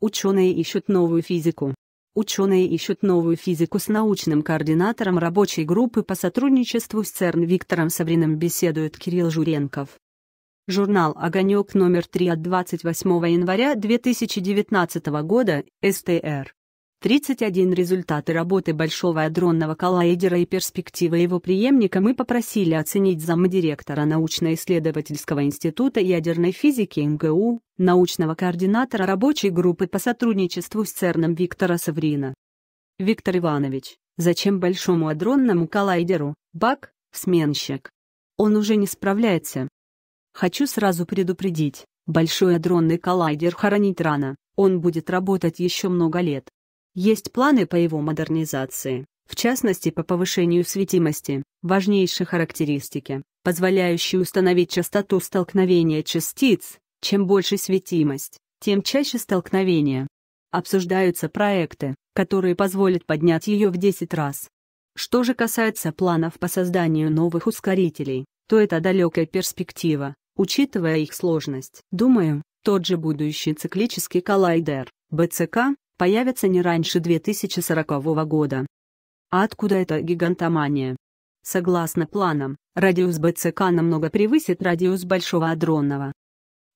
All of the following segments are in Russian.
Ученые ищут новую физику. Ученые ищут новую физику с научным координатором рабочей группы по сотрудничеству с ЦЕРН Виктором Савриным беседует Кирилл Журенков. Журнал «Огонек» номер 3 от 28 января 2019 года, СТР. 31 результаты работы Большого адронного коллайдера и перспективы его преемника мы попросили оценить замдиректора научно-исследовательского института ядерной физики МГУ, научного координатора рабочей группы по сотрудничеству с ЦЕРНом Виктора Саврина. Виктор Иванович, зачем Большому адронному коллайдеру, БАК, сменщик? Он уже не справляется. Хочу сразу предупредить, Большой адронный коллайдер хоронить рано, он будет работать еще много лет. Есть планы по его модернизации, в частности по повышению светимости, важнейшей характеристики, позволяющей установить частоту столкновения частиц. Чем больше светимость, тем чаще столкновение. Обсуждаются проекты, которые позволят поднять ее в 10 раз. Что же касается планов по созданию новых ускорителей, то это далекая перспектива, учитывая их сложность. Думаю, тот же будущий циклический коллайдер, БЦК, появятся не раньше 2040 года. А откуда эта гигантомания? Согласно планам, радиус БЦК намного превысит радиус большого адронного.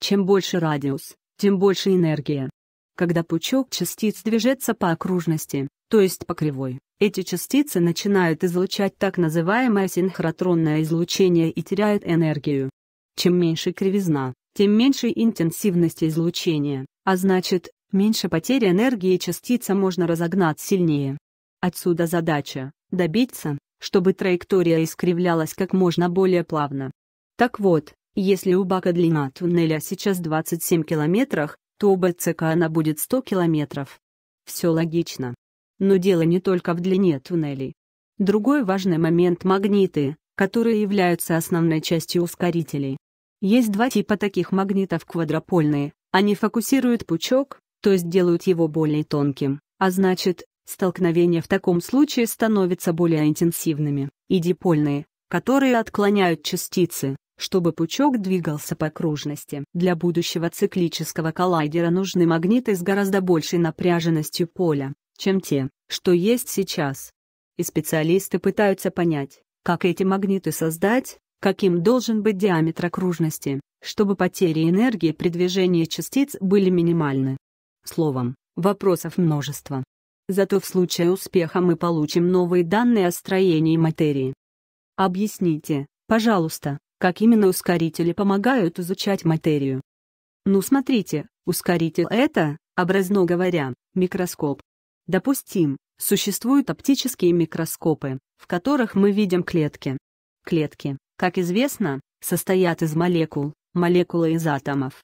Чем больше радиус, тем больше энергия. Когда пучок частиц движется по окружности, то есть по кривой, эти частицы начинают излучать так называемое синхротронное излучение и теряют энергию. Чем меньше кривизна, тем меньше интенсивность излучения, а значит, Меньше потери энергии и частица можно разогнать сильнее. Отсюда задача – добиться, чтобы траектория искривлялась как можно более плавно. Так вот, если у бака длина туннеля сейчас 27 километрах, то у БЦК она будет 100 километров. Все логично. Но дело не только в длине туннелей. Другой важный момент – магниты, которые являются основной частью ускорителей. Есть два типа таких магнитов квадропольные, они фокусируют пучок, то есть делают его более тонким, а значит, столкновения в таком случае становятся более интенсивными, и дипольные, которые отклоняют частицы, чтобы пучок двигался по окружности. Для будущего циклического коллайдера нужны магниты с гораздо большей напряженностью поля, чем те, что есть сейчас. И специалисты пытаются понять, как эти магниты создать, каким должен быть диаметр окружности, чтобы потери энергии при движении частиц были минимальны. Словом, вопросов множество. Зато в случае успеха мы получим новые данные о строении материи. Объясните, пожалуйста, как именно ускорители помогают изучать материю. Ну смотрите, ускоритель это, образно говоря, микроскоп. Допустим, существуют оптические микроскопы, в которых мы видим клетки. Клетки, как известно, состоят из молекул, молекулы из атомов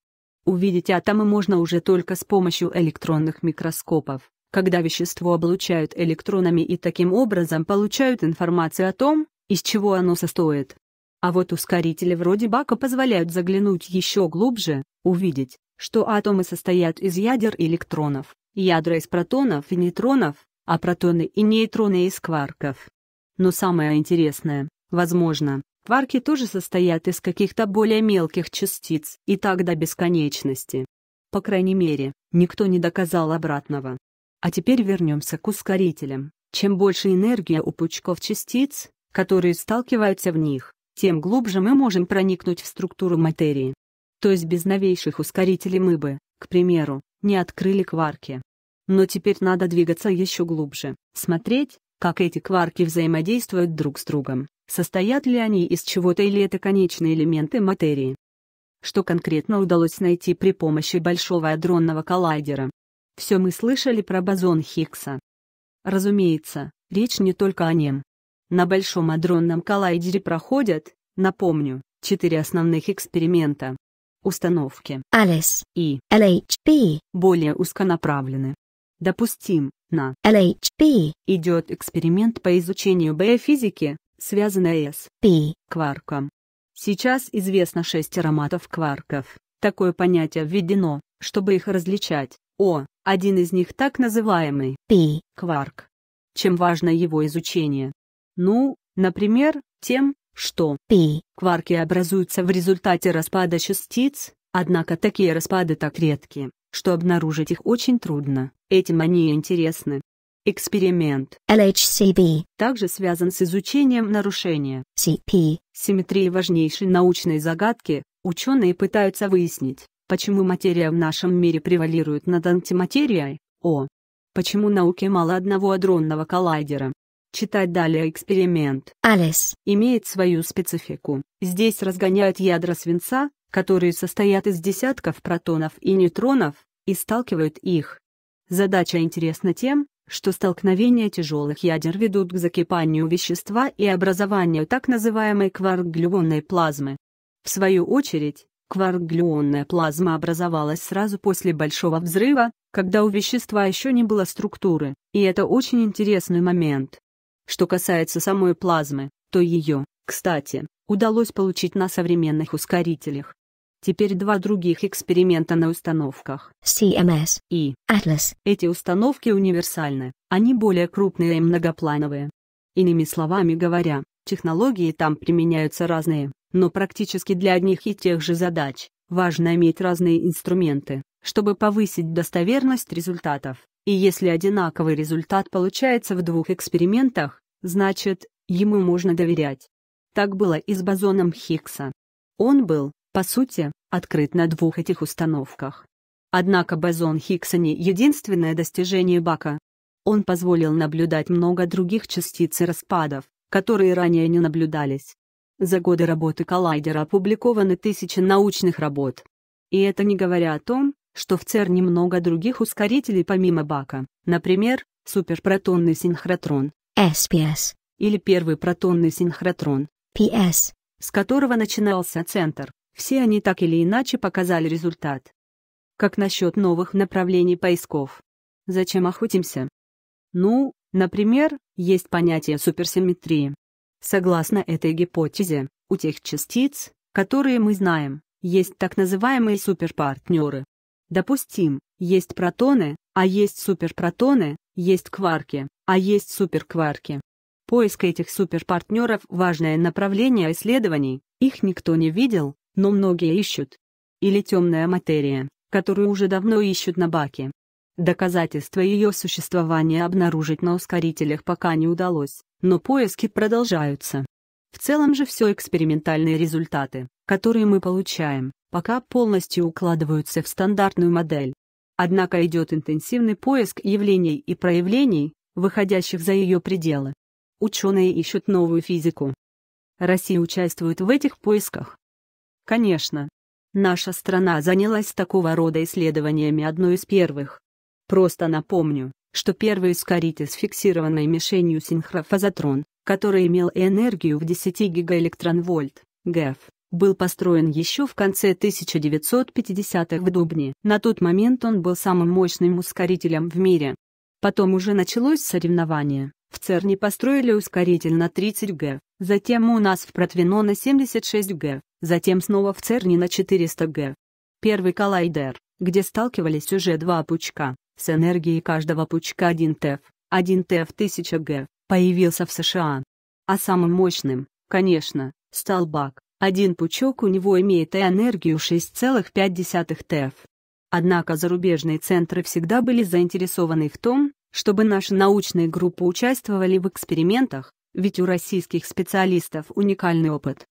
увидеть, атомы можно уже только с помощью электронных микроскопов, когда вещество облучают электронами и таким образом получают информацию о том, из чего оно состоит. А вот ускорители вроде бака позволяют заглянуть еще глубже, увидеть, что атомы состоят из ядер электронов, ядра из протонов и нейтронов, а протоны и нейтроны из кварков. Но самое интересное, возможно, Кварки тоже состоят из каких-то более мелких частиц, и так до бесконечности. По крайней мере, никто не доказал обратного. А теперь вернемся к ускорителям. Чем больше энергия у пучков частиц, которые сталкиваются в них, тем глубже мы можем проникнуть в структуру материи. То есть без новейших ускорителей мы бы, к примеру, не открыли кварки. Но теперь надо двигаться еще глубже, смотреть, как эти кварки взаимодействуют друг с другом, состоят ли они из чего-то или это конечные элементы материи. Что конкретно удалось найти при помощи большого адронного коллайдера? Все мы слышали про бозон Хиггса. Разумеется, речь не только о нем. На Большом адронном коллайдере проходят, напомню, четыре основных эксперимента. Установки Alice и LHB более узконаправлены. Допустим, на LHP идет эксперимент по изучению биофизики, связанной с P кварком. Сейчас известно шесть ароматов кварков. Такое понятие введено, чтобы их различать. О, один из них так называемый P кварк. Чем важно его изучение? Ну, например, тем, что P кварки образуются в результате распада частиц, однако такие распады так редки, что обнаружить их очень трудно. Этим они и интересны. Эксперимент LHCb также связан с изучением нарушения CP. Симметрии важнейшей научной загадки. Ученые пытаются выяснить, почему материя в нашем мире превалирует над антиматерией. О. Почему науке мало одного адронного коллайдера? Читать далее эксперимент. Алис. Имеет свою специфику. Здесь разгоняют ядра свинца, которые состоят из десятков протонов и нейтронов, и сталкивают их. Задача интересна тем, что столкновения тяжелых ядер ведут к закипанию вещества и образованию так называемой кваркглюонной плазмы. В свою очередь, кваркглюонная плазма образовалась сразу после Большого взрыва, когда у вещества еще не было структуры, и это очень интересный момент. Что касается самой плазмы, то ее, кстати, удалось получить на современных ускорителях, Теперь два других эксперимента на установках CMS и Atlas. Эти установки универсальны, они более крупные и многоплановые. Иными словами говоря, технологии там применяются разные, но практически для одних и тех же задач. Важно иметь разные инструменты, чтобы повысить достоверность результатов. И если одинаковый результат получается в двух экспериментах, значит, ему можно доверять. Так было и с бозоном Хиггса. Он был, по сути, открыт на двух этих установках. Однако бозон Хиггса не единственное достижение Бака. Он позволил наблюдать много других частиц и распадов, которые ранее не наблюдались. За годы работы коллайдера опубликованы тысячи научных работ. И это не говоря о том, что в ЦЕРНе много других ускорителей помимо Бака, например, суперпротонный синхротрон SPS или первый протонный синхротрон PS, с которого начинался центр. Все они так или иначе показали результат. Как насчет новых направлений поисков? Зачем охотимся? Ну, например, есть понятие суперсимметрии. Согласно этой гипотезе, у тех частиц, которые мы знаем, есть так называемые суперпартнеры. Допустим, есть протоны, а есть суперпротоны, есть кварки, а есть суперкварки. Поиск этих суперпартнеров – важное направление исследований, их никто не видел, но многие ищут. Или темная материя, которую уже давно ищут на баке. Доказательства ее существования обнаружить на ускорителях пока не удалось, но поиски продолжаются. В целом же все экспериментальные результаты, которые мы получаем, пока полностью укладываются в стандартную модель. Однако идет интенсивный поиск явлений и проявлений, выходящих за ее пределы. Ученые ищут новую физику. Россия участвует в этих поисках. Конечно. Наша страна занялась такого рода исследованиями одной из первых. Просто напомню, что первый ускоритель с фиксированной мишенью синхрофазотрон, который имел энергию в 10 гигаэлектронвольт, ГЭФ, был построен еще в конце 1950-х в Дубне. На тот момент он был самым мощным ускорителем в мире. Потом уже началось соревнование. В ЦЕРНе построили ускоритель на 30 г, затем у нас в Протвино на 76 г, затем снова в Церни на 400 Г. Первый коллайдер, где сталкивались уже два пучка, с энергией каждого пучка 1 ТЭФ, 1 ТЭФ 1000 Г, появился в США. А самым мощным, конечно, стал бак. Один пучок у него имеет энергию 6,5 ТЭФ. Однако зарубежные центры всегда были заинтересованы в том, чтобы наши научные группы участвовали в экспериментах, ведь у российских специалистов уникальный опыт,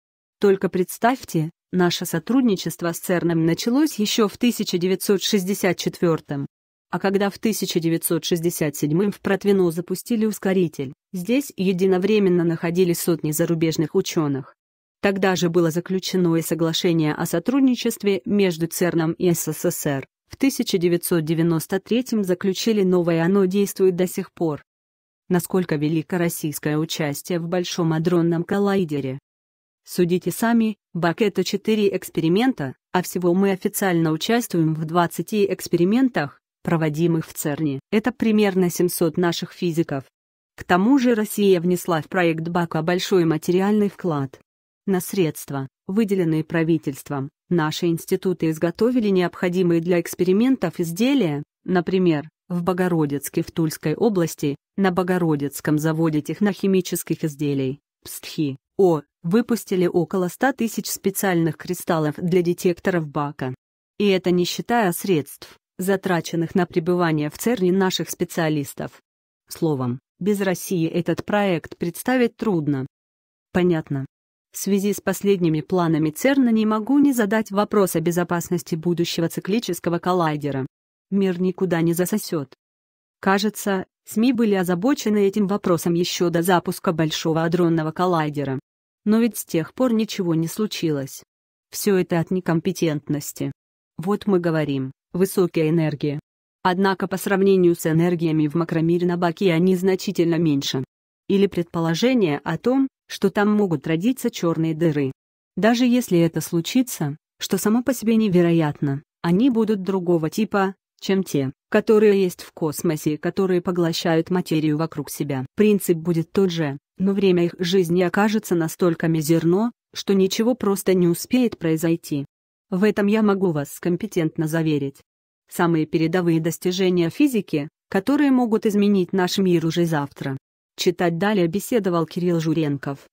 только представьте, наше сотрудничество с ЦЕРНом началось еще в 1964 а когда в 1967 в Протвино запустили ускоритель, здесь единовременно находились сотни зарубежных ученых. Тогда же было заключено и соглашение о сотрудничестве между ЦЕРНом и СССР. В 1993 заключили новое, оно действует до сих пор. Насколько велико российское участие в Большом адронном коллайдере, Судите сами, БАК — это 4 эксперимента, а всего мы официально участвуем в 20 экспериментах, проводимых в ЦЕРНе. Это примерно 700 наших физиков. К тому же Россия внесла в проект БАКа большой материальный вклад. На средства, выделенные правительством, наши институты изготовили необходимые для экспериментов изделия, например, в Богородицке в Тульской области, на Богородицком заводе технохимических изделий, ПСТХИ, о выпустили около 100 тысяч специальных кристаллов для детекторов бака. И это не считая средств, затраченных на пребывание в ЦЕРНе наших специалистов. Словом, без России этот проект представить трудно. Понятно. В связи с последними планами ЦЕРНа не могу не задать вопрос о безопасности будущего циклического коллайдера. Мир никуда не засосет. Кажется, СМИ были озабочены этим вопросом еще до запуска Большого адронного коллайдера. Но ведь с тех пор ничего не случилось. Все это от некомпетентности. Вот мы говорим, высокие энергии. Однако по сравнению с энергиями в макромире на Баке они значительно меньше. Или предположение о том, что там могут родиться черные дыры. Даже если это случится, что само по себе невероятно, они будут другого типа, чем те, которые есть в космосе и которые поглощают материю вокруг себя. Принцип будет тот же, но время их жизни окажется настолько мизерно, что ничего просто не успеет произойти. В этом я могу вас компетентно заверить. Самые передовые достижения физики, которые могут изменить наш мир уже завтра. Читать далее беседовал Кирилл Журенков.